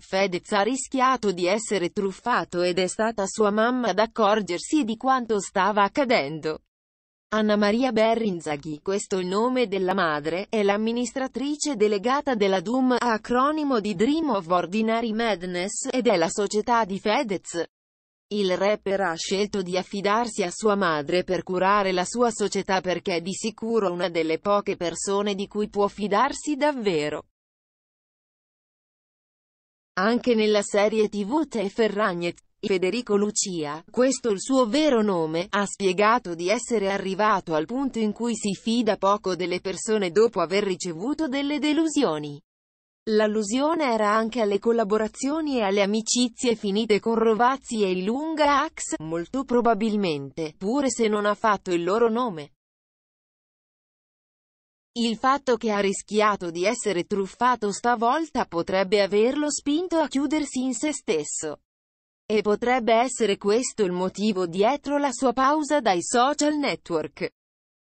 Fedez ha rischiato di essere truffato ed è stata sua mamma ad accorgersi di quanto stava accadendo. Anna Maria Berrinzaghi, questo è il nome della madre, è l'amministratrice delegata della DUM, acronimo di Dream of Ordinary Madness, ed è la società di Fedez. Il rapper ha scelto di affidarsi a sua madre per curare la sua società perché è di sicuro una delle poche persone di cui può fidarsi davvero. Anche nella serie tv Te Ferragnez, Federico Lucia, questo il suo vero nome, ha spiegato di essere arrivato al punto in cui si fida poco delle persone dopo aver ricevuto delle delusioni. L'allusione era anche alle collaborazioni e alle amicizie finite con Rovazzi e Lunga Axe, molto probabilmente, pure se non ha fatto il loro nome. Il fatto che ha rischiato di essere truffato stavolta potrebbe averlo spinto a chiudersi in se stesso. E potrebbe essere questo il motivo dietro la sua pausa dai social network.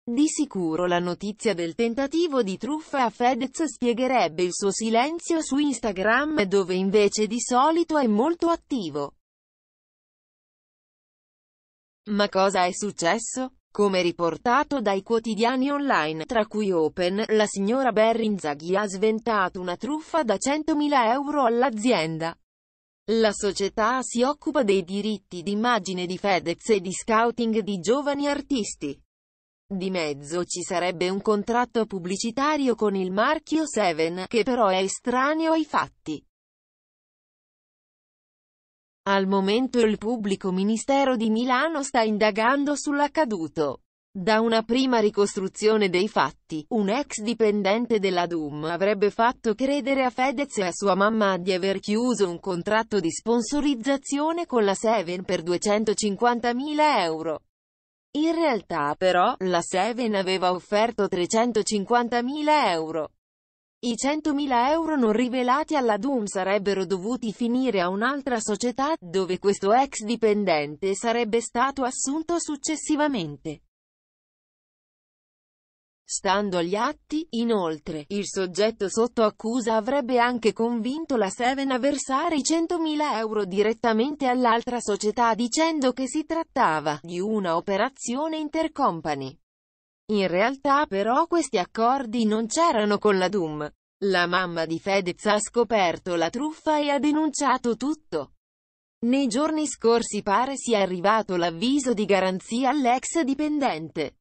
Di sicuro la notizia del tentativo di truffa a Fedez spiegherebbe il suo silenzio su Instagram dove invece di solito è molto attivo. Ma cosa è successo? Come riportato dai quotidiani online, tra cui Open, la signora Berrinzaghi ha sventato una truffa da 100.000 euro all'azienda. La società si occupa dei diritti d'immagine di Fedez e di scouting di giovani artisti. Di mezzo ci sarebbe un contratto pubblicitario con il marchio Seven, che però è estraneo ai fatti. Al momento il pubblico ministero di Milano sta indagando sull'accaduto. Da una prima ricostruzione dei fatti, un ex dipendente della DUM avrebbe fatto credere a Fedez e a sua mamma di aver chiuso un contratto di sponsorizzazione con la Seven per 250.000 euro. In realtà però, la Seven aveva offerto 350.000 euro. I 100.000 euro non rivelati alla DUM sarebbero dovuti finire a un'altra società, dove questo ex dipendente sarebbe stato assunto successivamente. Stando agli atti, inoltre, il soggetto sotto accusa avrebbe anche convinto la Seven a versare i 100.000 euro direttamente all'altra società dicendo che si trattava di una operazione intercompany. In realtà però questi accordi non c'erano con la DUM. La mamma di Fedez ha scoperto la truffa e ha denunciato tutto. Nei giorni scorsi pare sia arrivato l'avviso di garanzia all'ex dipendente.